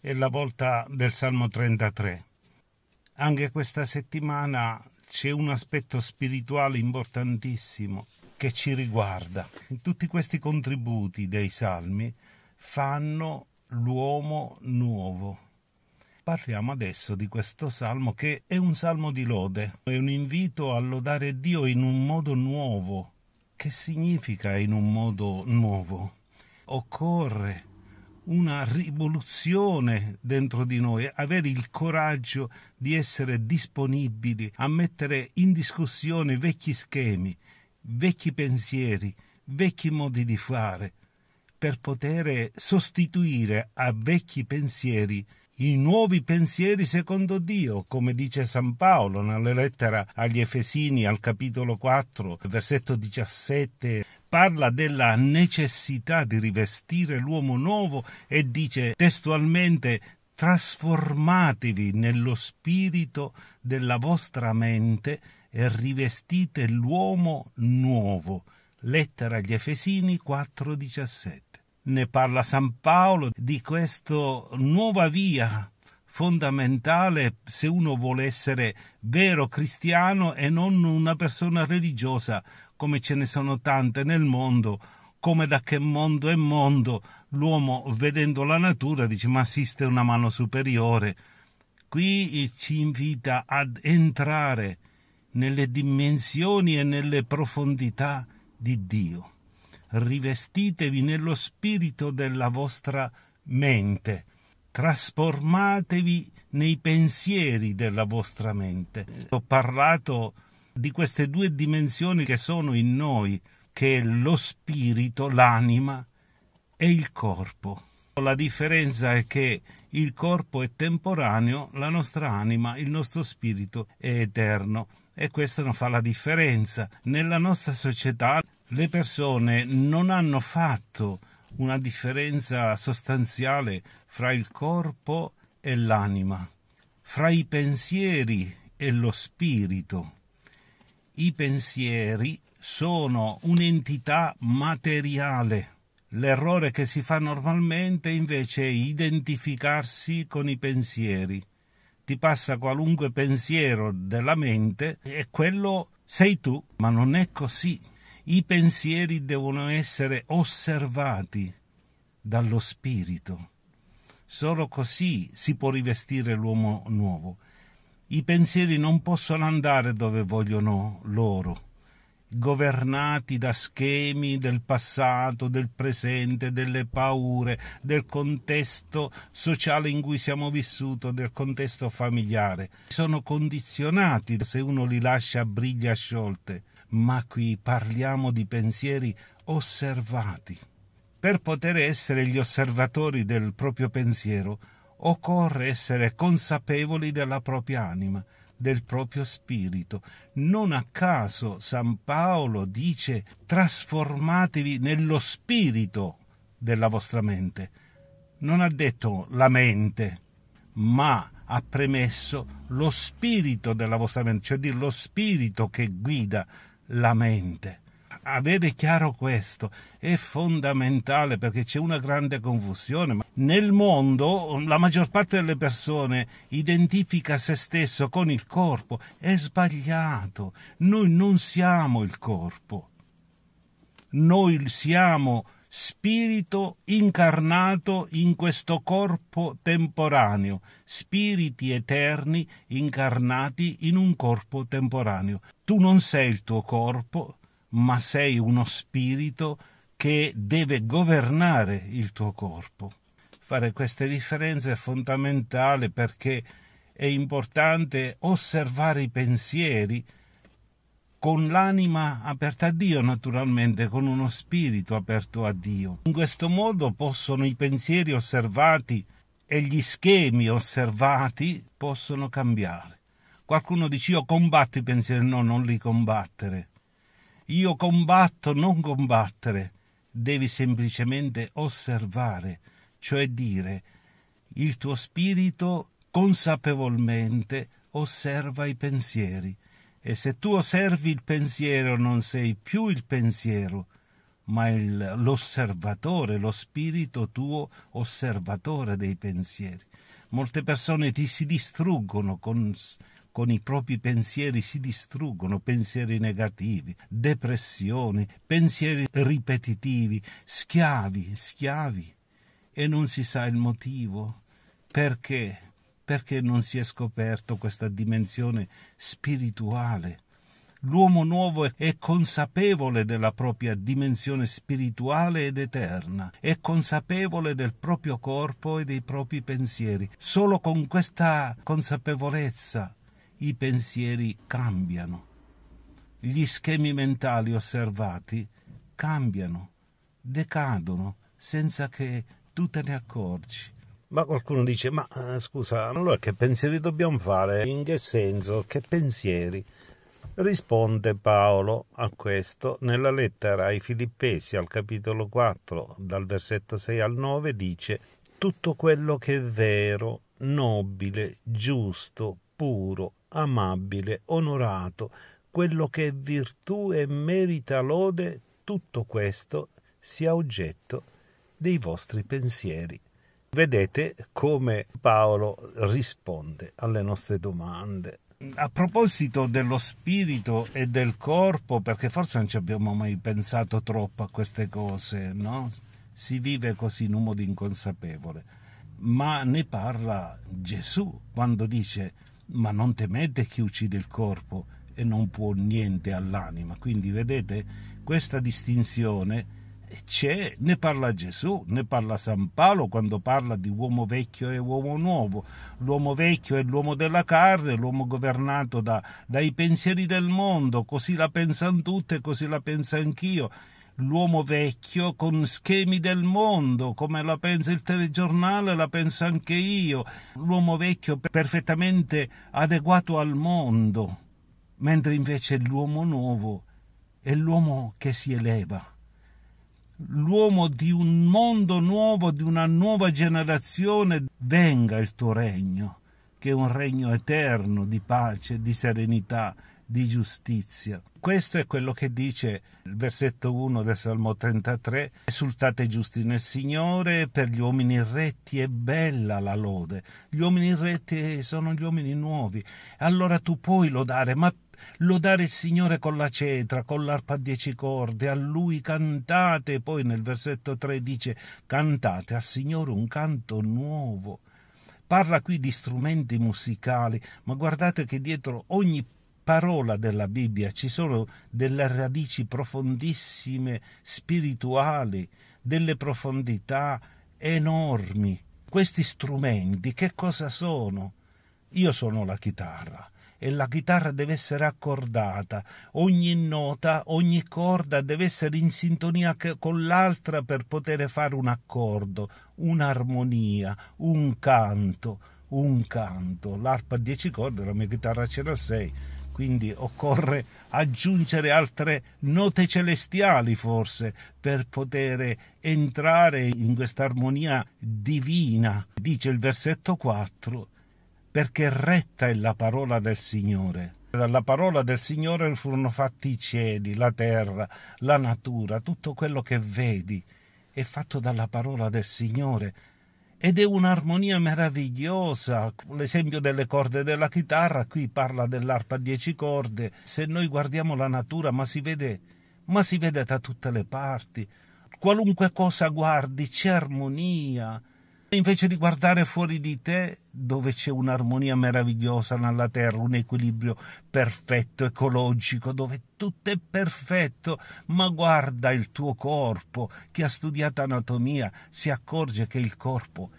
è la volta del Salmo 33. Anche questa settimana c'è un aspetto spirituale importantissimo che ci riguarda. Tutti questi contributi dei salmi fanno l'uomo nuovo. Parliamo adesso di questo salmo che è un salmo di lode, è un invito a lodare Dio in un modo nuovo. Che significa in un modo nuovo? Occorre una rivoluzione dentro di noi, avere il coraggio di essere disponibili a mettere in discussione vecchi schemi, vecchi pensieri, vecchi modi di fare, per poter sostituire a vecchi pensieri i nuovi pensieri secondo Dio, come dice San Paolo nella lettera agli Efesini al capitolo 4, versetto 17 parla della necessità di rivestire l'uomo nuovo e dice testualmente trasformatevi nello spirito della vostra mente e rivestite l'uomo nuovo. Lettera agli Efesini 4:17. Ne parla San Paolo di questa nuova via fondamentale se uno vuole essere vero cristiano e non una persona religiosa come ce ne sono tante nel mondo, come da che mondo è mondo, l'uomo vedendo la natura dice ma esiste una mano superiore. Qui ci invita ad entrare nelle dimensioni e nelle profondità di Dio. Rivestitevi nello spirito della vostra mente, trasformatevi nei pensieri della vostra mente. Ho parlato di queste due dimensioni che sono in noi, che è lo spirito, l'anima e il corpo. La differenza è che il corpo è temporaneo, la nostra anima, il nostro spirito è eterno e questo non fa la differenza. Nella nostra società le persone non hanno fatto una differenza sostanziale fra il corpo e l'anima, fra i pensieri e lo spirito i pensieri sono un'entità materiale. L'errore che si fa normalmente invece è identificarsi con i pensieri. Ti passa qualunque pensiero della mente e quello sei tu, ma non è così. I pensieri devono essere osservati dallo spirito. Solo così si può rivestire l'uomo nuovo. I pensieri non possono andare dove vogliono loro, governati da schemi del passato, del presente, delle paure, del contesto sociale in cui siamo vissuti, del contesto familiare. Sono condizionati se uno li lascia a briglia sciolte, ma qui parliamo di pensieri osservati. Per poter essere gli osservatori del proprio pensiero, occorre essere consapevoli della propria anima, del proprio spirito. Non a caso San Paolo dice trasformatevi nello spirito della vostra mente. Non ha detto la mente, ma ha premesso lo spirito della vostra mente, cioè dire lo spirito che guida la mente avere chiaro questo è fondamentale perché c'è una grande confusione. Nel mondo la maggior parte delle persone identifica se stesso con il corpo. È sbagliato. Noi non siamo il corpo. Noi siamo spirito incarnato in questo corpo temporaneo, spiriti eterni incarnati in un corpo temporaneo. Tu non sei il tuo corpo, ma sei uno spirito che deve governare il tuo corpo. Fare queste differenze è fondamentale perché è importante osservare i pensieri con l'anima aperta a Dio, naturalmente, con uno spirito aperto a Dio. In questo modo possono i pensieri osservati e gli schemi osservati possono cambiare. Qualcuno dice io combatto i pensieri, no, non li combattere, io combatto, non combattere, devi semplicemente osservare, cioè dire il tuo spirito consapevolmente osserva i pensieri e se tu osservi il pensiero non sei più il pensiero, ma il, l'osservatore, lo spirito tuo osservatore dei pensieri. Molte persone ti si distruggono con con i propri pensieri si distruggono, pensieri negativi, depressioni, pensieri ripetitivi, schiavi, schiavi, e non si sa il motivo, perché, perché non si è scoperto questa dimensione spirituale. L'uomo nuovo è consapevole della propria dimensione spirituale ed eterna, è consapevole del proprio corpo e dei propri pensieri. Solo con questa consapevolezza i pensieri cambiano, gli schemi mentali osservati cambiano, decadono senza che tu te ne accorgi. Ma qualcuno dice, ma eh, scusa, allora che pensieri dobbiamo fare? In che senso? Che pensieri? Risponde Paolo a questo nella lettera ai Filippesi al capitolo 4, dal versetto 6 al 9, dice, tutto quello che è vero, nobile, giusto, puro, amabile, onorato, quello che è virtù e merita lode, tutto questo sia oggetto dei vostri pensieri. Vedete come Paolo risponde alle nostre domande. A proposito dello spirito e del corpo, perché forse non ci abbiamo mai pensato troppo a queste cose, no? Si vive così in un modo inconsapevole. Ma ne parla Gesù quando dice ma non temete chi uccide il corpo e non può niente all'anima. Quindi vedete questa distinzione eh, c'è, ne parla Gesù, ne parla San Paolo quando parla di uomo vecchio e uomo nuovo. L'uomo vecchio è l'uomo della carne, l'uomo governato da, dai pensieri del mondo, così la pensano tutte, così la penso anch'io l'uomo vecchio con schemi del mondo, come la pensa il telegiornale, la penso anche io, l'uomo vecchio perfettamente adeguato al mondo, mentre invece l'uomo nuovo è l'uomo che si eleva, l'uomo di un mondo nuovo, di una nuova generazione, venga il tuo regno, che è un regno eterno di pace, di serenità, di giustizia. Questo è quello che dice il versetto 1 del Salmo 33. Esultate giusti nel Signore, per gli uomini retti è bella la lode. Gli uomini retti eh, sono gli uomini nuovi. Allora tu puoi lodare, ma lodare il Signore con la cetra, con l'arpa a dieci corde, a Lui cantate. Poi nel versetto 3 dice cantate al Signore un canto nuovo. Parla qui di strumenti musicali, ma guardate che dietro ogni parola della Bibbia ci sono delle radici profondissime spirituali, delle profondità enormi. Questi strumenti che cosa sono? Io sono la chitarra e la chitarra deve essere accordata, ogni nota, ogni corda deve essere in sintonia con l'altra per poter fare un accordo, un'armonia, un canto, un canto. L'arpa a 10 corde, la mia chitarra c'era a 6, quindi occorre aggiungere altre note celestiali forse per poter entrare in questa armonia divina. Dice il versetto 4, perché retta è la parola del Signore. Dalla parola del Signore furono fatti i cieli, la terra, la natura, tutto quello che vedi è fatto dalla parola del Signore ed è un'armonia meravigliosa. L'esempio delle corde della chitarra, qui parla dell'arpa a dieci corde. Se noi guardiamo la natura, ma si vede, ma si vede da tutte le parti. Qualunque cosa guardi, c'è armonia. Invece di guardare fuori di te, dove c'è un'armonia meravigliosa nella Terra, un equilibrio perfetto, ecologico, dove tutto è perfetto, ma guarda il tuo corpo. Chi ha studiato anatomia si accorge che il corpo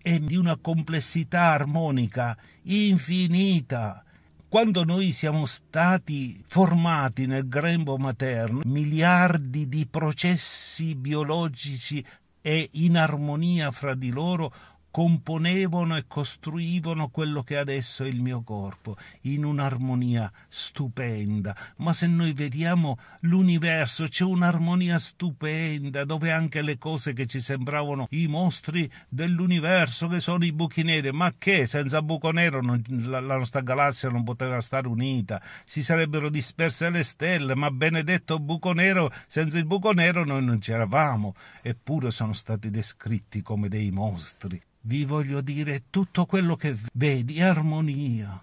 è di una complessità armonica infinita quando noi siamo stati formati nel grembo materno, miliardi di processi biologici e in armonia fra di loro componevano e costruivano quello che adesso è il mio corpo, in un'armonia stupenda. Ma se noi vediamo l'universo, c'è un'armonia stupenda, dove anche le cose che ci sembravano i mostri dell'universo, che sono i buchi neri, ma che senza buco nero non, la, la nostra galassia non poteva stare unita, si sarebbero disperse le stelle, ma benedetto buco nero, senza il buco nero noi non c'eravamo, eppure sono stati descritti come dei mostri vi voglio dire tutto quello che vedi, armonia.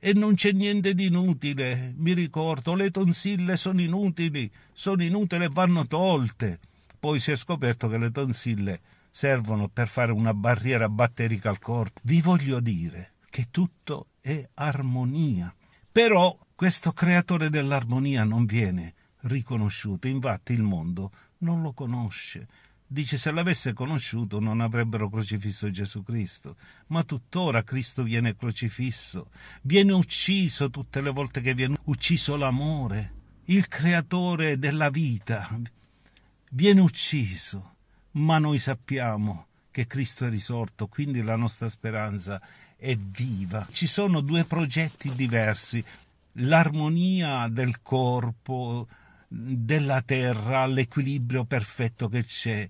E non c'è niente di inutile, mi ricordo, le tonsille sono inutili, sono inutili e vanno tolte. Poi si è scoperto che le tonsille servono per fare una barriera batterica al corpo. Vi voglio dire che tutto è armonia. Però questo creatore dell'armonia non viene riconosciuto, infatti il mondo non lo conosce Dice, se l'avesse conosciuto non avrebbero crocifisso Gesù Cristo, ma tuttora Cristo viene crocifisso, viene ucciso tutte le volte che viene ucciso l'amore, il creatore della vita, viene ucciso, ma noi sappiamo che Cristo è risorto, quindi la nostra speranza è viva. Ci sono due progetti diversi, l'armonia del corpo, della terra, l'equilibrio perfetto che c'è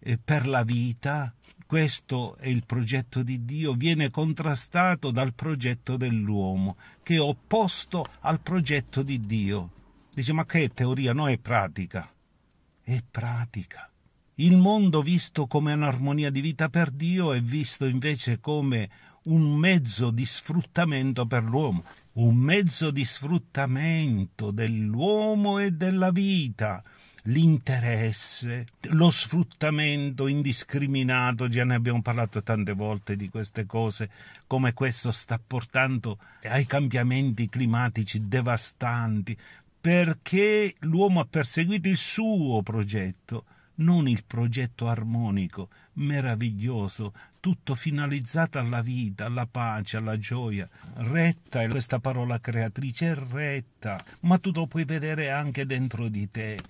eh, per la vita. Questo è il progetto di Dio, viene contrastato dal progetto dell'uomo, che è opposto al progetto di Dio. Dice, ma che è teoria? No, è pratica. È pratica. Il mondo visto come un'armonia di vita per Dio è visto invece come un mezzo di sfruttamento per l'uomo un mezzo di sfruttamento dell'uomo e della vita, l'interesse, lo sfruttamento indiscriminato, già ne abbiamo parlato tante volte di queste cose, come questo sta portando ai cambiamenti climatici devastanti, perché l'uomo ha perseguito il suo progetto, non il progetto armonico, meraviglioso tutto finalizzato alla vita, alla pace, alla gioia. Retta è questa parola creatrice, è retta, ma tu lo puoi vedere anche dentro di te.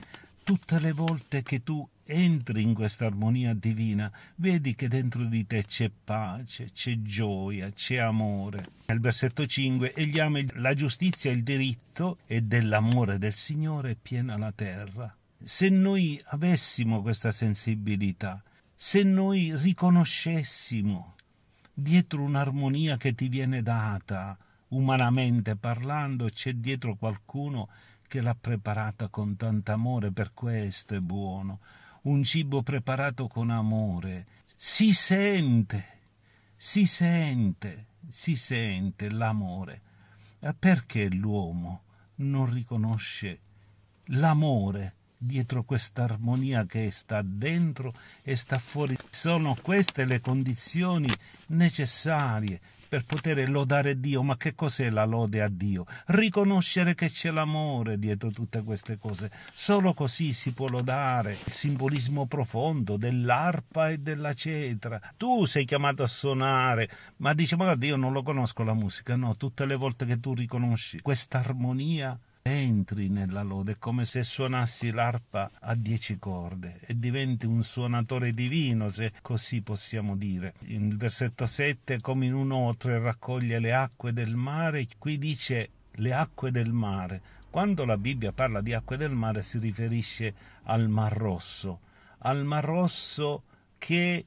Tutte le volte che tu entri in questa armonia divina, vedi che dentro di te c'è pace, c'è gioia, c'è amore. Nel versetto 5, egli ama la giustizia e il diritto e dell'amore del Signore è piena la terra. Se noi avessimo questa sensibilità, se noi riconoscessimo dietro un'armonia che ti viene data, umanamente parlando, c'è dietro qualcuno che l'ha preparata con tanto amore, per questo è buono, un cibo preparato con amore. Si sente, si sente, si sente l'amore. Perché l'uomo non riconosce l'amore dietro questa armonia che sta dentro e sta fuori. Sono queste le condizioni necessarie per poter lodare Dio. Ma che cos'è la lode a Dio? Riconoscere che c'è l'amore dietro tutte queste cose. Solo così si può lodare il simbolismo profondo dell'arpa e della cetra. Tu sei chiamato a suonare, ma dici, ma Dio non lo conosco la musica. No, tutte le volte che tu riconosci questa armonia entri nella lode, è come se suonassi l'arpa a dieci corde e diventi un suonatore divino, se così possiamo dire. In versetto 7, come in un otre raccoglie le acque del mare, qui dice le acque del mare. Quando la Bibbia parla di acque del mare si riferisce al Mar Rosso, al Mar Rosso che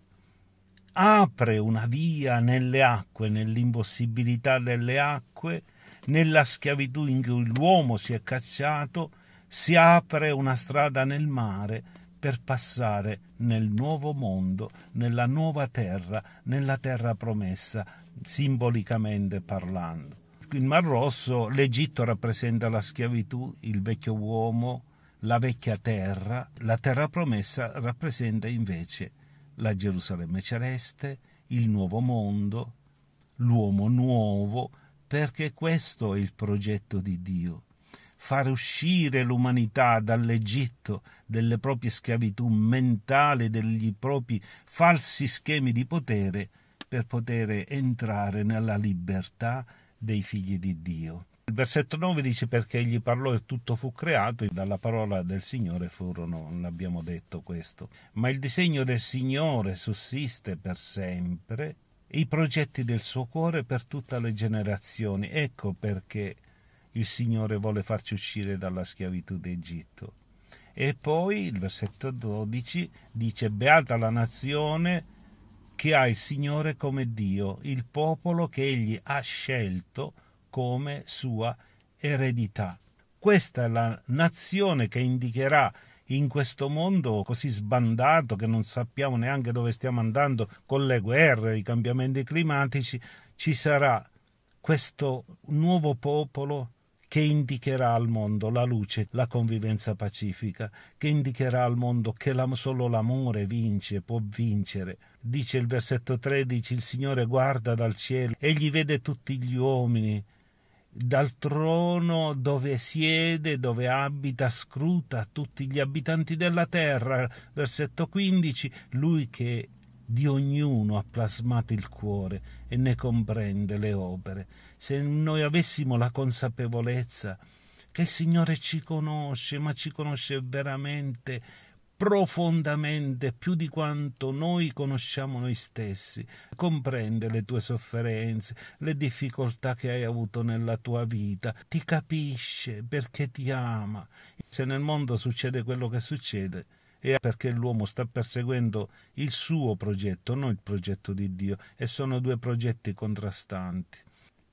apre una via nelle acque, nell'impossibilità delle acque, nella schiavitù in cui l'uomo si è cacciato, si apre una strada nel mare per passare nel nuovo mondo, nella nuova terra, nella terra promessa, simbolicamente parlando. Il Mar Rosso, l'Egitto rappresenta la schiavitù, il vecchio uomo, la vecchia terra, la terra promessa rappresenta invece la Gerusalemme celeste, il nuovo mondo, l'uomo nuovo, perché questo è il progetto di Dio, far uscire l'umanità dall'Egitto, delle proprie schiavitù mentali, degli propri falsi schemi di potere, per poter entrare nella libertà dei figli di Dio. Il versetto 9 dice perché egli parlò e tutto fu creato, e dalla parola del Signore furono, non abbiamo detto questo, ma il disegno del Signore sussiste per sempre i progetti del suo cuore per tutte le generazioni. Ecco perché il Signore vuole farci uscire dalla schiavitù d'Egitto. E poi il versetto 12 dice, beata la nazione che ha il Signore come Dio, il popolo che egli ha scelto come sua eredità. Questa è la nazione che indicherà in questo mondo così sbandato che non sappiamo neanche dove stiamo andando con le guerre, i cambiamenti climatici, ci sarà questo nuovo popolo che indicherà al mondo la luce, la convivenza pacifica, che indicherà al mondo che la, solo l'amore vince, può vincere. Dice il versetto 13, il Signore guarda dal cielo, egli vede tutti gli uomini, dal trono dove siede, dove abita, scruta tutti gli abitanti della terra. Versetto 15, lui che di ognuno ha plasmato il cuore e ne comprende le opere. Se noi avessimo la consapevolezza che il Signore ci conosce, ma ci conosce veramente profondamente più di quanto noi conosciamo noi stessi, comprende le tue sofferenze, le difficoltà che hai avuto nella tua vita, ti capisce perché ti ama. Se nel mondo succede quello che succede, è perché l'uomo sta perseguendo il suo progetto, non il progetto di Dio, e sono due progetti contrastanti.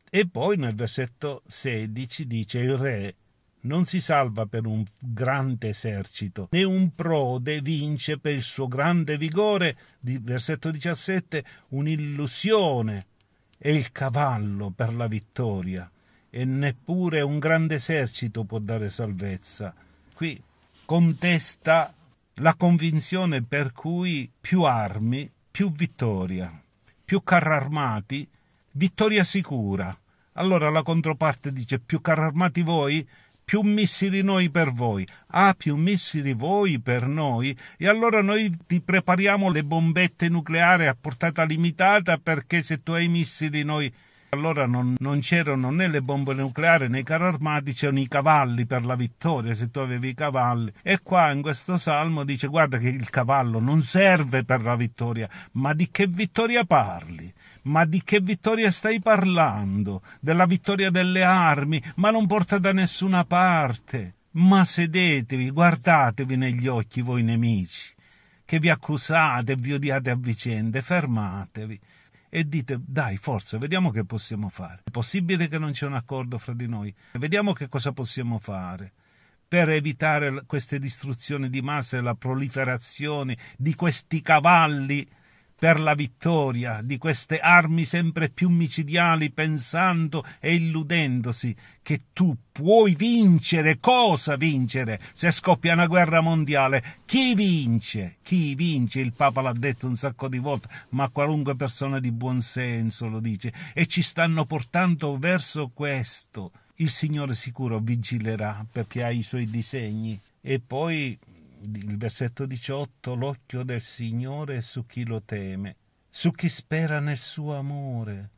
E poi nel versetto 16 dice il re non si salva per un grande esercito, né un prode vince per il suo grande vigore, di versetto 17, un'illusione è il cavallo per la vittoria, e neppure un grande esercito può dare salvezza. Qui contesta la convinzione per cui più armi, più vittoria, più carri armati, vittoria sicura. Allora la controparte dice più carri armati voi più missili noi per voi, ah più missili voi per noi, e allora noi ti prepariamo le bombette nucleari a portata limitata perché se tu hai missili noi... Allora non, non c'erano né le bombe nucleari né i carri armati, c'erano i cavalli per la vittoria, se tu avevi i cavalli. E qua in questo salmo dice guarda che il cavallo non serve per la vittoria, ma di che vittoria parli? Ma di che vittoria stai parlando? Della vittoria delle armi, ma non porta da nessuna parte. Ma sedetevi, guardatevi negli occhi voi nemici, che vi accusate e vi odiate a vicenda, fermatevi e dite dai forza vediamo che possiamo fare è possibile che non c'è un accordo fra di noi vediamo che cosa possiamo fare per evitare queste distruzioni di massa e la proliferazione di questi cavalli per la vittoria di queste armi sempre più micidiali, pensando e illudendosi che tu puoi vincere. Cosa vincere se scoppia una guerra mondiale? Chi vince? Chi vince? Il Papa l'ha detto un sacco di volte, ma qualunque persona di buon senso lo dice. E ci stanno portando verso questo. Il Signore sicuro vigilerà perché ha i suoi disegni. E poi il versetto 18, l'occhio del Signore è su chi lo teme, su chi spera nel suo amore,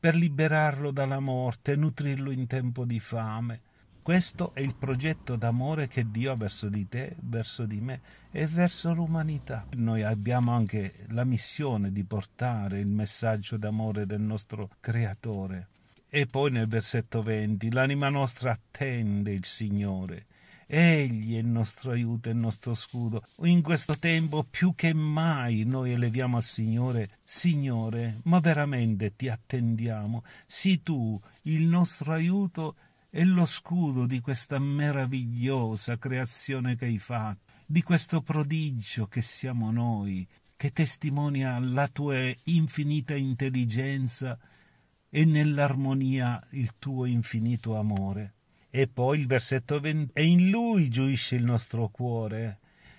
per liberarlo dalla morte e nutrirlo in tempo di fame. Questo è il progetto d'amore che Dio ha verso di te, verso di me e verso l'umanità. Noi abbiamo anche la missione di portare il messaggio d'amore del nostro Creatore. E poi nel versetto 20, l'anima nostra attende il Signore Egli è il nostro aiuto e il nostro scudo. In questo tempo più che mai noi eleviamo al Signore, Signore, ma veramente ti attendiamo. Sii tu il nostro aiuto e lo scudo di questa meravigliosa creazione che hai fatto, di questo prodigio che siamo noi, che testimonia la tua infinita intelligenza e nell'armonia il tuo infinito amore. E poi il versetto 20. E in lui giuisce il nostro cuore.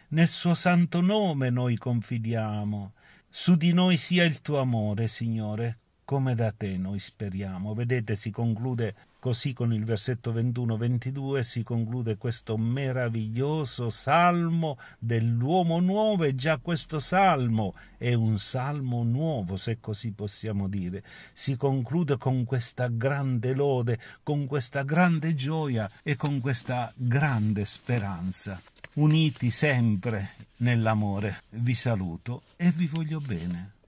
Nel suo santo nome noi confidiamo. Su di noi sia il tuo amore, Signore, come da te noi speriamo. Vedete, si conclude Così con il versetto 21-22 si conclude questo meraviglioso salmo dell'uomo nuovo e già questo salmo è un salmo nuovo, se così possiamo dire. Si conclude con questa grande lode, con questa grande gioia e con questa grande speranza. Uniti sempre nell'amore, vi saluto e vi voglio bene.